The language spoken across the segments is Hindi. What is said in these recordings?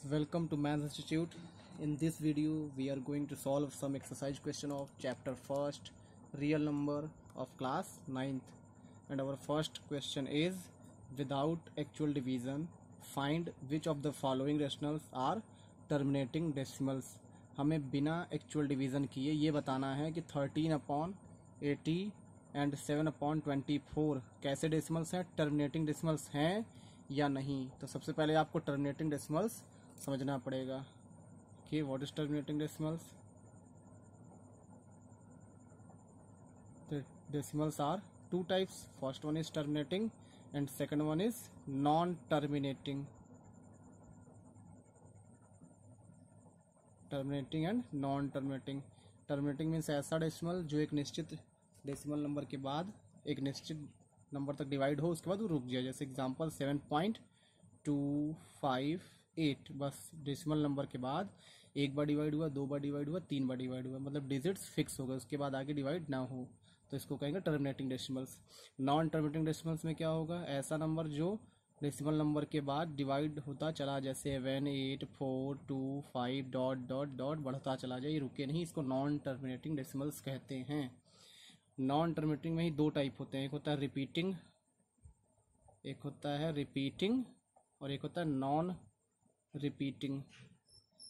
students welcome to maths institute in this video we are going to solve some exercise question of chapter first real number of class 9th and our first question is without actual division find which of the following rationals are terminating decimals हमें बिना actual division किए ये बताना है कि 13 अपॉन 80 एंड 7 अपॉन 24 कैसे डेसिमल्स हैं टर्मिनेटिंग डेसिमल्स हैं या नहीं तो सबसे पहले आपको टर्मिनेटिंग डेसिमल्स समझना पड़ेगा कि what is terminating decimals decimals are two types first one is terminating and second one is non terminating terminating and non terminating terminating means ऐसा डेसिमल जो एक निश्चित डेसिमल नंबर के बाद एक निश्चित नंबर तक डिवाइड हो उसके बाद वो रुक जाए जैसे example seven point two five eight बस डेसिमल नंबर के बाद एक बार डिवाइड हुआ दो बार डिवाइड हुआ तीन बार डिवाइड हुआ मतलब डिजिट्स फिक्स हो गए उसके बाद आगे डिवाइड ना हो तो इसको कहेंगे terminating decimals non terminating decimals में क्या होगा ऐसा नंबर जो डेसिमल नंबर के बाद डिवाइड होता चला जैसे seven eight four two five dot dot dot बढ़ता चला जाए रुके नहीं इसको नॉन टर्मिनेटिंग डेसिमल्स कहते हैं नॉन टर्मिनेटिंग में ही दो टाइप होते हैं एक होता है रिपीटिंग एक होता है रिपीटिंग और एक होता है नॉन रिपीटिंग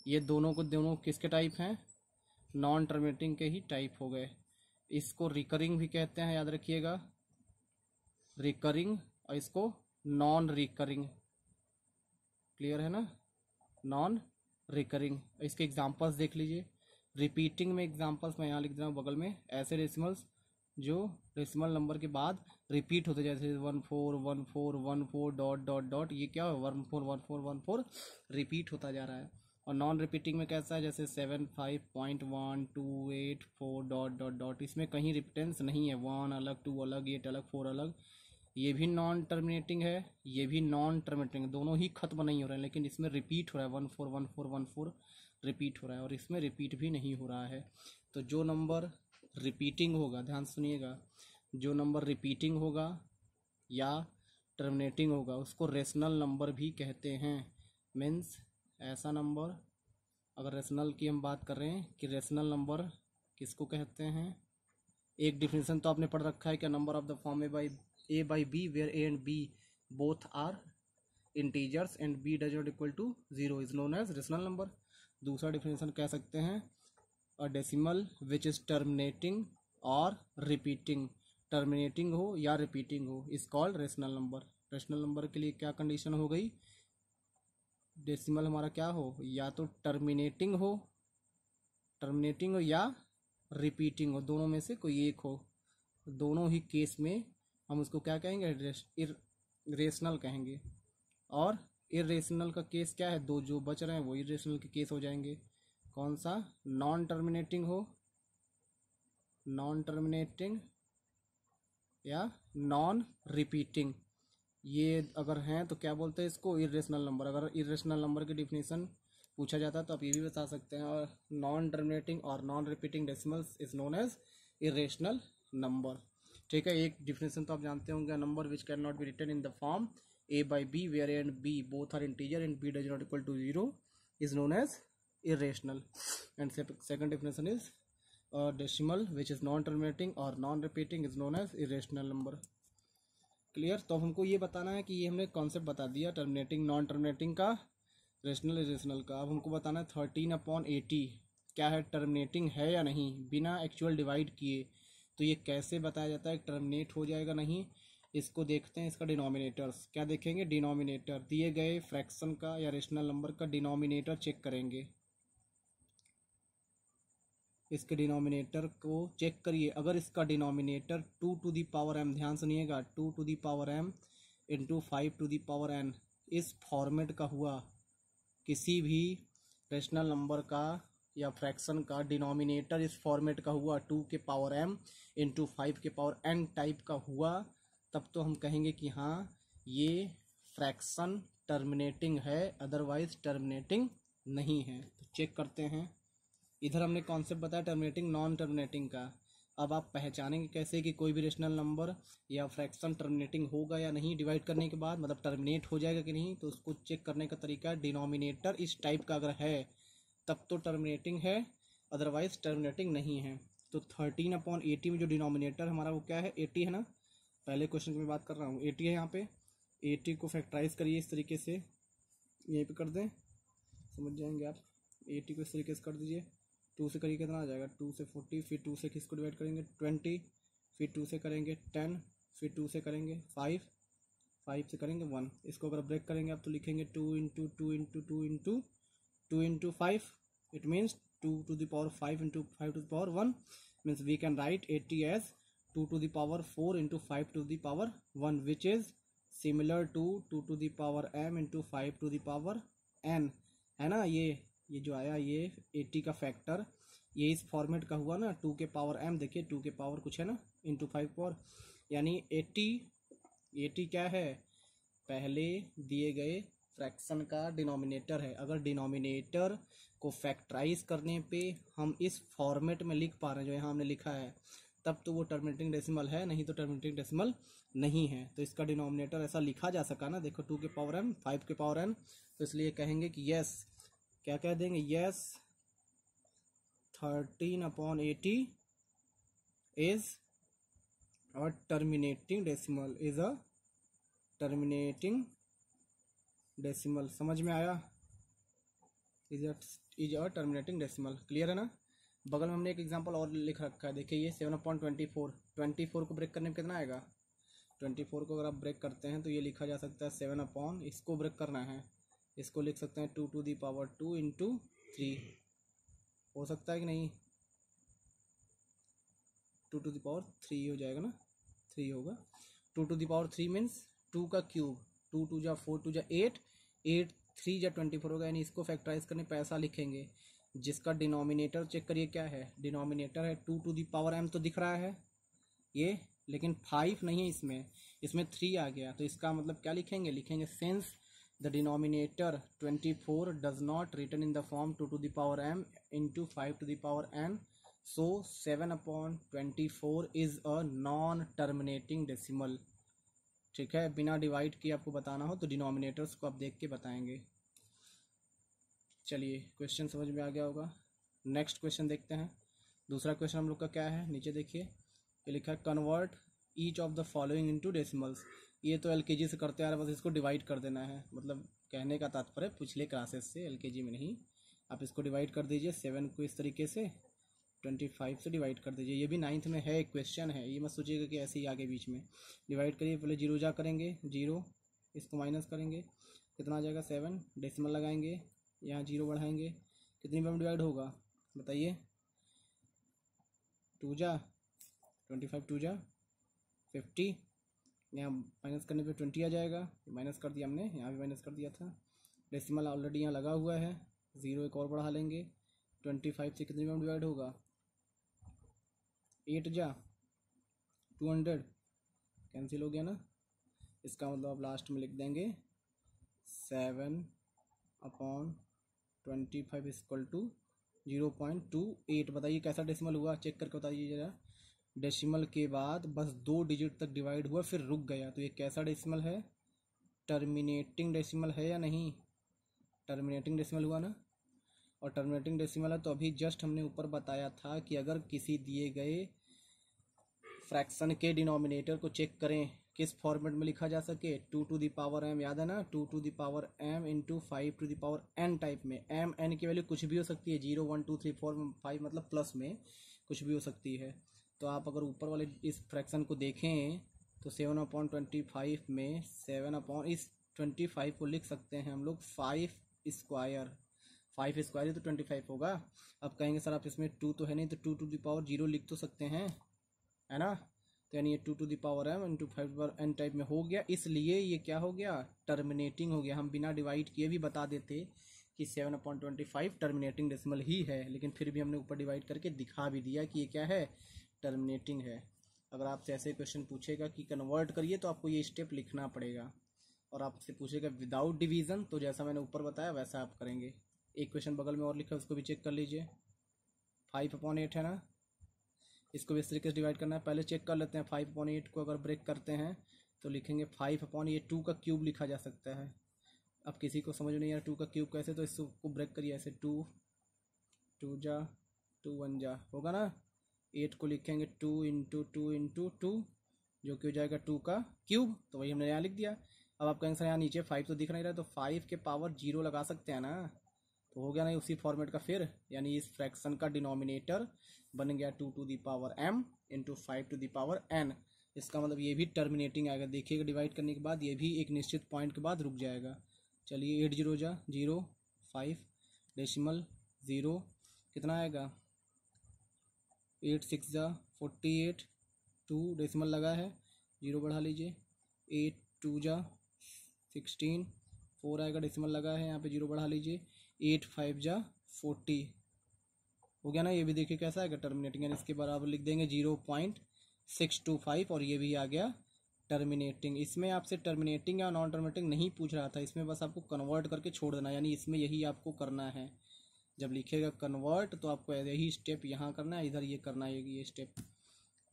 ये दोनों को दोनों किसके टाइप हैं नॉन टर्मिनेटिंग के ही टाइप हो गए इसको रिकरिंग भी कहते हैं याद रखिएगा रिकरिंग और इसको नॉन रिकरिंग क्लियर है ना नॉन रिकरिंग इसके एग्जांपल्स देख लीजिए रिपीटिंग में एग्जांपल्स मैं यहाँ लिख दे रहा हूँ बगल में ऐसे डेसिमल्स जो डेसिमल नंबर के बाद रिपीट होते जैसे one four one four one four dot dot dot ये क्या है one four one four one four repeat होता जा रहा है और नॉन रिपीटिंग में कैसा है जैसे seven five point one two eight four dot dot dot इसमें कहीं रिपीटेंस नहीं है वन अलग टू अलग एट अलग फोर अलग ये भी नॉन टर्मिनेटिंग है ये भी नॉन टर्मिनेटिंग दोनों ही खत्म नहीं हो रहे हैं लेकिन इसमें रिपीट हो रहा है one four one four one four repeat हो रहा है और इसमें रिपीट भी नहीं हो रहा है तो जो नंबर रिपीटिंग होगा ध्यान सुनिएगा जो नंबर रिपीटिंग होगा या टर्मिनेटिंग होगा उसको रेशनल नंबर भी कहते हैं मीन्स ऐसा नंबर अगर रेशनल की हम बात कर रहे हैं कि रेशनल नंबर किसको कहते हैं एक डिफिनेशन तो आपने पढ़ रखा है कि number of the form a by a by b where a and b both are integers and b does not equal to zero is known as rational number दूसरा डिफिनेशन कह सकते हैं a decimal which is terminating और रिपीटिंग टर्मिनेटिंग हो या रिपीटिंग हो is called rational number rational number के लिए क्या कंडीशन हो गई डेसिमल हमारा क्या हो या तो टर्मिनेटिंग हो टर्मिनेटिंग हो या रिपीटिंग हो दोनों में से कोई एक हो दोनों ही केस में हम उसको क्या कहेंगे रेशनल कहेंगे और इरेशनल का केस क्या है दो जो बच रहे हैं वो इरेशनल के केस हो जाएंगे कौन सा नॉन टर्मिनेटिंग हो नॉन टर्मिनेटिंग या नॉन रिपीटिंग ये अगर हैं तो क्या बोलते हैं इसको इरेशनल नंबर अगर इरेशनल नंबर की डिफिनेशन पूछा जाता है तो आप ये भी बता सकते हैं और नॉन टर्मिनेटिंग और non repeating decimals is known as irrational number ठीक है एक डिफिनेशन तो आप जानते होंगे number which can not be written in the form a by b where and b both are integer and b does not equal to zero is known as irrational and second definition is और decimal which is non terminating or non repeating is known as irrational number clear तो हमको ये बताना है कि ये हमने कॉन्सेप्ट बता दिया टर्मिनेटिंग नॉन टर्मिनेटिंग का रेशनल इरेशनल का अब हमको बताना है थर्टीन अपॉन एटी क्या है टर्मिनेटिंग है या नहीं बिना एक्चुअल डिवाइड किए तो ये कैसे बताया जाता है टर्मिनेट हो जाएगा नहीं इसको देखते हैं इसका डिनोमिनेटर्स क्या देखेंगे डिनोमिनेटर दिए गए फ्रैक्शन का या रेशनल नंबर का डिनोमिनेटर चेक करेंगे इसके डिनोमिनेटर को चेक करिए अगर इसका denominator two to the power m ध्यान सुनिएगा two to the power m into five to the power n इस फॉर्मेट का हुआ किसी भी रेशनल नंबर का या फ्रैक्शन का डिनोमिनेटर इस फॉर्मेट का हुआ टू के पावर एम इंटू फाइव के पावर एन टाइप का हुआ तब तो हम कहेंगे कि हाँ ये फ्रैक्शन टर्मिनेटिंग है अदरवाइज टर्मिनेटिंग नहीं है तो चेक करते हैं इधर हमने कॉन्सेप्ट बताया टर्मिनेटिंग नॉन टर्मिनेटिंग का अब आप पहचानेंगे कैसे कि कोई भी रेशनल नंबर या फ्रैक्शन टर्मिनेटिंग होगा या नहीं डिवाइड करने के बाद मतलब टर्मिनेट हो जाएगा कि नहीं तो उसको चेक करने का तरीका डिनोमिनेटर इस टाइप का अगर है तब तो टर्मिनेटिंग है अदरवाइज टर्मिनेटिंग नहीं है तो थर्टीन अपॉन एटी में जो डिनोमिनेटर हमारा वो क्या है एटी है ना पहले क्वेश्चन की मैं बात कर रहा हूँ एटी है यहाँ पे एटी को फैक्टराइज करिए इस तरीके से यहीं पे कर दें समझ जाएंगे आप एटी को इस तरीके से कर दीजिए टू से करिए कितना आ जाएगा टू से फोर्टी फिर टू से किसको डिवाइड करेंगे ट्वेंटी फिर टू से करेंगे टेन फिर टू से करेंगे फाइव फाइव से करेंगे वन इसको अगर ब्रेक करेंगे आप तो लिखेंगे two into two into two into two into five it means two to the power five into five to the power one means we can write eighty as two to the power four into five to the power one which is similar to two to the power m into five to the power n है ना ये ये जो आया ये एट्टी का फैक्टर ये इस फॉर्मेट का हुआ ना टू के पावर एम देखिए टू के पावर कुछ है ना इंटू फाइव पावर यानी एट्टी एटी क्या है पहले दिए गए फ्रैक्शन का डिनोमिनेटर है अगर डिनोमिनेटर को फैक्टराइज करने पे हम इस फॉर्मेट में लिख पा रहे हैं जो यहाँ हमने लिखा है तब तो वो टर्मिनेटिंग डेसिमल है नहीं तो टर्मिनेटिंग डेसिमल नहीं है तो इसका डिनोमिनेटर ऐसा लिखा जा सका ना देखो टू के पावर एम फाइव के पावर एम तो इसलिए कहेंगे कि यस क्या कह देंगे yes thirteen upon eighty is और terminating decimal is a terminating decimal समझ में आया is a is a terminating decimal clear है ना बगल में हमने एक एग्जांपल और लिख रखा है देखिए ये seven upon twenty four twenty four को ब्रेक करने में कितना आएगा ट्वेंटी फोर को अगर आप ब्रेक करते हैं तो ये लिखा जा सकता है सेवन अपॉन इसको ब्रेक करना है इसको लिख सकते हैं two to the power two into three हो सकता है कि नहीं two to the power three हो जाएगा ना थ्री होगा two to the power three means two का क्यूब टू टू या फोर टू या एट एट थ्री या ट्वेंटी फोर होगा यानी इसको फैक्टराइज करने पैसा लिखेंगे जिसका डिनोमिनेटर चेक करिए क्या है डिनोमिनेटर है two to the power m तो दिख रहा है ये लेकिन फाइव नहीं है इसमें इसमें थ्री आ गया तो इसका मतलब क्या लिखेंगे लिखेंगे since the denominator 24 does not return in the form 2 to the power m into 5 to the power n so 7 upon 24 is a non terminating decimal ठीक है बिना डिवाइड किए आपको बताना हो तो डिनोमिनेटर्स को आप देख के बताएंगे चलिए क्वेश्चन समझ में आ गया होगा नेक्स्ट क्वेश्चन देखते हैं दूसरा क्वेश्चन हम लोग का क्या है नीचे देखिए लिखा है convert each of the following into decimals ये तो एल से करते आ रहे बस इसको डिवाइड कर देना है मतलब कहने का तात्पर्य पिछले क्लासेस से एल में नहीं आप इसको डिवाइड कर दीजिए सेवन को इस तरीके से ट्वेंटी फाइव से डिवाइड कर दीजिए ये भी नाइन्थ में है एक क्वेश्चन है ये मत सोचिएगा कि ऐसे ही आगे बीच में डिवाइड करिए पहले जीरो जा करेंगे जीरो इसको माइनस करेंगे कितना आ जाएगा सेवन डेसिमल लगाएंगे यहाँ जीरो बढ़ाएंगे कितनी बार डिवाइड होगा बताइए टू जा ट्वेंटी फाइव टू जा फिफ्टी यहाँ माइनस करने पे ट्वेंटी आ जाएगा माइनस कर दिया हमने यहाँ भी माइनस कर दिया था डेसिमल ऑलरेडी यहाँ लगा हुआ है ज़ीरो एक और बढ़ा लेंगे ट्वेंटी फाइव से कितने में डिवाइड होगा एट जा टू हंड्रेड कैंसिल हो गया ना इसका मतलब आप लास्ट में लिख देंगे seven upon twenty five equal to zero point two eight बताइए कैसा डेसिमल हुआ चेक करके बताइए जरा डेसिमल के बाद बस दो डिजिट तक डिवाइड हुआ फिर रुक गया तो ये कैसा डेसिमल है टर्मिनेटिंग डेसिमल है या नहीं टर्मिनेटिंग डेसिमल हुआ ना और टर्मिनेटिंग डेसिमल है तो अभी जस्ट हमने ऊपर बताया था कि अगर किसी दिए गए फ्रैक्शन के डिनोमिनेटर को चेक करें किस फॉर्मेट में लिखा जा सके टू टू दावर एम याद है ना two to the power m into five to power n type में एम एन की वैल्यू कुछ भी हो सकती है zero one two three four five मतलब प्लस में कुछ भी हो सकती है तो आप अगर ऊपर वाले इस फ्रैक्शन को देखें तो सेवन अपॉन ट्वेंटी फाइव में सेवन अपॉन इस ट्वेंटी फाइव को लिख सकते हैं हम लोग फाइव स्क्वायर फाइव स्क्वायर तो ट्वेंटी फाइव होगा अब कहेंगे सर आप इसमें टू तो है नहीं तो two to the power zero लिख तो सकते हैं है ना तो यानी ये two to the power m into five power n type में हो गया इसलिए ये क्या हो गया टर्मिनेटिंग हो गया हम बिना डिवाइड किए भी बता देते कि seven upon twenty five terminating decimal ही है लेकिन फिर भी हमने ऊपर डिवाइड करके दिखा भी दिया कि ये क्या है टर्मिनेटिंग है अगर आपसे ऐसे क्वेश्चन पूछेगा कि कन्वर्ट करिए तो आपको ये स्टेप लिखना पड़ेगा और आपसे पूछेगा विदाउट डिवीज़न तो जैसा मैंने ऊपर बताया वैसा आप करेंगे एक क्वेश्चन बगल में और लिखा है उसको भी चेक कर लीजिए फाइव अपॉन एट है ना इसको भी इस तरीके से डिवाइड करना है पहले चेक कर लेते हैं फाइव अपॉन एट को अगर ब्रेक करते हैं तो लिखेंगे फाइव अपॉन ये टू का क्यूब लिखा जा सकता है अब किसी को समझ नहीं आ रहा टू का क्यूब कैसे तो इसको ब्रेक करिए ऐसे टू टू जा टू वन जा होगा ना एट को लिखेंगे two into two into two जो कि हो जाएगा टू का क्यूब तो वही हमने यहाँ लिख दिया अब आपका आंसर यहाँ नीचे फाइव तो दिख नहीं रहा है तो फाइव के पावर जीरो लगा सकते हैं ना तो हो गया नहीं उसी फॉर्मेट का फिर यानी इस फ्रैक्शन का डिनोमिनेटर बन गया two to the power m into five to the power n इसका मतलब ये भी टर्मिनेटिंग आएगा देखिएगा डिवाइड करने के बाद ये भी एक निश्चित पॉइंट के बाद रुक जाएगा चलिए एट जीरो जा जीरो फाइव डेसिमल ज़ीरो कितना आएगा एट सिक्स ज़ा फोर्टी एट टू डेसिमल लगा है जीरो बढ़ा लीजिए एट टू ज़ा सिक्सटीन फोर आएगा डेसिमल लगा है यहाँ पे जीरो बढ़ा लीजिए एट फाइव ज़ा फोर्टी हो गया ना ये भी देखिए कैसा आएगा टर्मिनेटिंग यानी इसके बराबर लिख देंगे zero point six two five और ये भी आ गया टर्मिनेटिंग इसमें आपसे टर्मिनेटिंग या नॉन टर्मिनेटिंग नहीं पूछ रहा था इसमें बस आपको कन्वर्ट करके छोड़ देना यानी इसमें यही आपको करना है जब लिखेगा कन्वर्ट तो आपको यही स्टेप यहाँ करना है इधर ये करना है ये स्टेप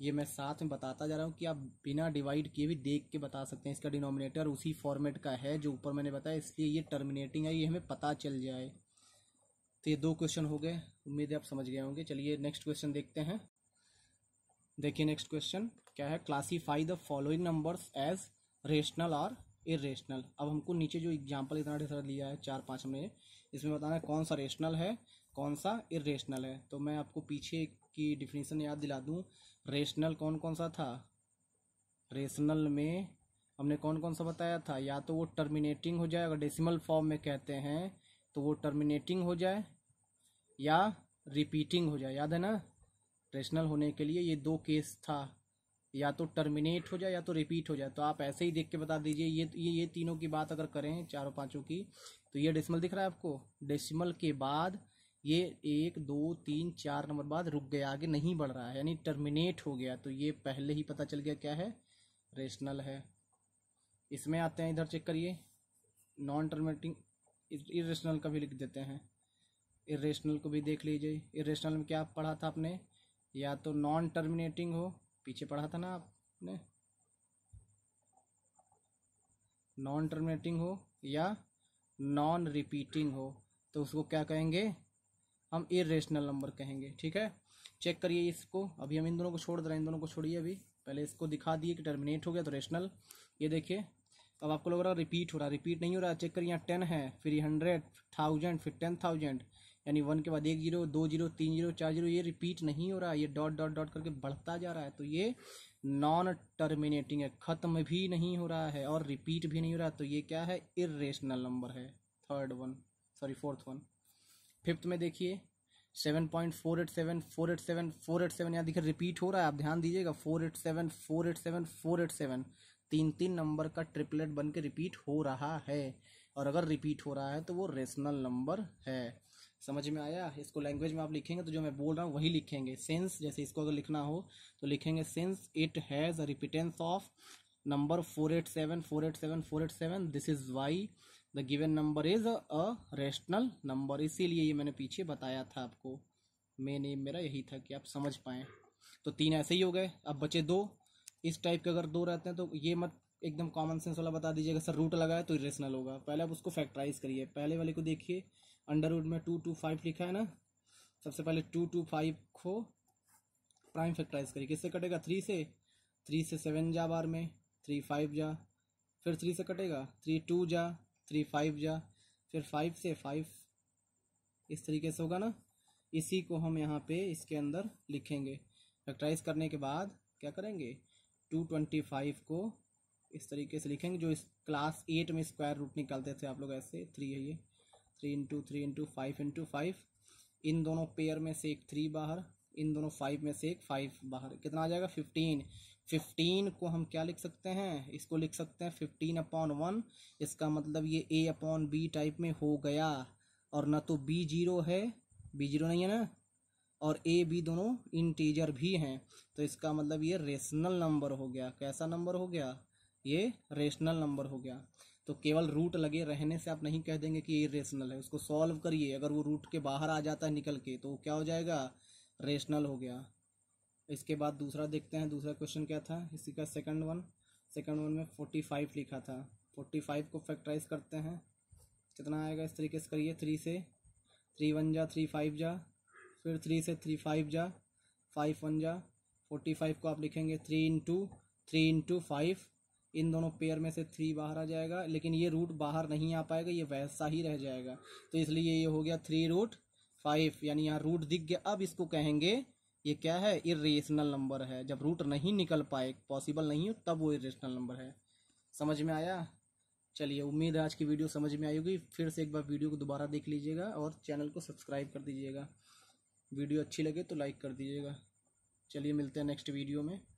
ये मैं साथ में बताता जा रहा हूँ कि आप बिना डिवाइड किए भी देख के बता सकते हैं इसका डिनोमिनेटर उसी फॉर्मेट का है जो ऊपर मैंने बताया इसलिए ये टर्मिनेटिंग है ये हमें पता चल जाए तो ये दो क्वेश्चन हो गए उम्मीद है आप समझ गए होंगे चलिए नेक्स्ट क्वेश्चन देखते हैं देखिए नेक्स्ट क्वेश्चन क्या है classify the following numbers as rational और इरेशनल अब हमको नीचे जो एग्जाम्पल इतना ढेर लिया है चार पाँच हमने इसमें बताना कौन सा रेशनल है कौन सा इरेशनल है तो मैं आपको पीछे की डिफिनीसन याद दिला दूँ रेशनल कौन कौन सा था रेशनल में हमने कौन कौन सा बताया था या तो वो टर्मिनेटिंग हो जाए अगर डेसिमल फॉर्म में कहते हैं तो वो टर्मिनेटिंग हो जाए या रिपीटिंग हो जाए याद है ना रेशनल होने के लिए ये दो केस था या तो टर्मिनेट हो जाए या तो रिपीट हो जाए तो आप ऐसे ही देख के बता दीजिए ये ये ये तीनों की बात अगर करें चारों पाँचों की तो ये डेसिमल दिख रहा है आपको डेसिमल के बाद ये एक दो तीन चार नंबर बाद रुक गया आगे नहीं बढ़ रहा है यानी टर्मिनेट हो गया तो ये पहले ही पता चल गया क्या है रेशनल है इसमें आते हैं इधर चेक करिए नॉन टर्मिनेटिंग इेशनल का भी लिख देते हैं इेशनल को भी देख लीजिए इेशनल में क्या पढ़ा था आपने या तो नॉन टर्मिनेटिंग हो पीछे पढ़ा था ना आपने नॉन टर्मिनेटिंग हो या नॉन रिपीटिंग हो तो उसको क्या कहेंगे हम इरेशनल नंबर कहेंगे ठीक है चेक करिए इसको अभी हम इन दोनों को छोड़ दे रहे हैं इन दोनों को छोड़िए अभी पहले इसको दिखा दिए कि टर्मिनेट हो गया तो रेशनल ये देखिए अब आपको लग रहा है रिपीट हो रहा है रिपीट नहीं हो रहा चेक करिए यहाँ टेन है फिर हंड्रेड थाउजेंड फिर टेन थाउजेंड यानी वन के बाद एक जीरो दो जीरो तीन जीरो चार जीरो ये रिपीट नहीं हो रहा है ये डॉट डॉट डॉट करके बढ़ता जा रहा है तो ये नॉन टर्मिनेटिंग है ख़त्म भी नहीं हो रहा है और रिपीट भी नहीं हो रहा तो ये क्या है इरेशनल नंबर है third one sorry fourth one fifth में देखिए seven point four eight seven four eight seven four eight seven यहाँ देखिए रिपीट हो रहा है आप ध्यान दीजिएगा four eight seven four eight seven four eight seven तीन तीन नंबर का ट्रिपलेट बन के रिपीट हो रहा है और अगर रिपीट हो रहा है तो वो रेशनल नंबर है समझ में आया इसको लैंग्वेज में आप लिखेंगे तो जो मैं बोल रहा हूँ वही लिखेंगे सेंस जैसे इसको अगर लिखना हो तो लिखेंगे since it has a repeatance of number four eight seven four eight seven four eight seven this is why the given number is a rational number इसीलिए ये मैंने पीछे बताया था आपको मेन एम मेरा यही था कि आप समझ पाएँ तो तीन ऐसे ही हो गए अब बचे दो इस टाइप के अगर दो रहते हैं तो ये मत एकदम कॉमन सेंस वाला बता दीजिएगा सर रूट लगाए तो इरेशनल होगा पहले आप उसको फैक्टराइज करिए पहले वाले को देखिए अंडरवुड में टू टू फाइव लिखा है ना सबसे पहले टू टू फाइव को प्राइम फैक्टराइज करिए किससे कटेगा थ्री से थ्री से सेवन जा बार में थ्री फाइव जा फिर थ्री से कटेगा थ्री टू जा थ्री फाइव जा फिर फाइव से फाइव इस तरीके से होगा ना इसी को हम यहाँ पे इसके अंदर लिखेंगे फैक्टराइज करने के बाद क्या करेंगे टू ट्वेंटी फाइव को इस तरीके से लिखेंगे जो इस क्लास एट में स्क्वायर रूट निकालते थे आप लोग ऐसे थ्री है ये three into three into five into five इन दोनों पेयर में से एक थ्री बाहर इन दोनों फाइव में से एक फाइव बाहर कितना आ जाएगा फिफ्टीन फिफ्टीन को हम क्या लिख सकते हैं इसको लिख सकते हैं फिफ्टीन अपॉन वन इसका मतलब ये ए अपॉन बी टाइप में हो गया और ना तो बी जीरो है बी जीरो नहीं है ना और ए बी दोनों इंटीजर भी हैं तो इसका मतलब ये रेशनल नंबर हो गया कैसा नंबर हो गया ये रेशनल नंबर हो गया तो केवल रूट लगे रहने से आप नहीं कह देंगे कि ये रेशनल है उसको सॉल्व करिए अगर वो रूट के बाहर आ जाता है निकल के तो क्या हो जाएगा रेशनल हो गया इसके बाद दूसरा देखते हैं दूसरा क्वेश्चन क्या था इसी का सेकंड वन सेकंड वन में फोर्टी फाइव लिखा था फोर्टी फाइव को फैक्टराइज करते हैं कितना आएगा इस तरीके से करिए थ्री से थ्री वन जा थ्री फाइव जा फिर थ्री से थ्री फाइव जा फाइव वन जा फोर्टी फाइव को आप लिखेंगे three into three into five इन दोनों पेयर में से थ्री बाहर आ जाएगा लेकिन ये रूट बाहर नहीं आ पाएगा ये वैसा ही रह जाएगा तो इसलिए ये हो गया थ्री रूट फाइव यानी यहाँ रूट दिख गया अब इसको कहेंगे ये क्या है इरेशनल नंबर है जब रूट नहीं निकल पाए पॉसिबल नहीं हो तब वो इरेशनल नंबर है समझ में आया चलिए उम्मीद है आज की वीडियो समझ में आई होगी फिर से एक बार वीडियो को दोबारा देख लीजिएगा और चैनल को सब्सक्राइब कर दीजिएगा वीडियो अच्छी लगे तो लाइक कर दीजिएगा चलिए मिलते हैं नेक्स्ट वीडियो में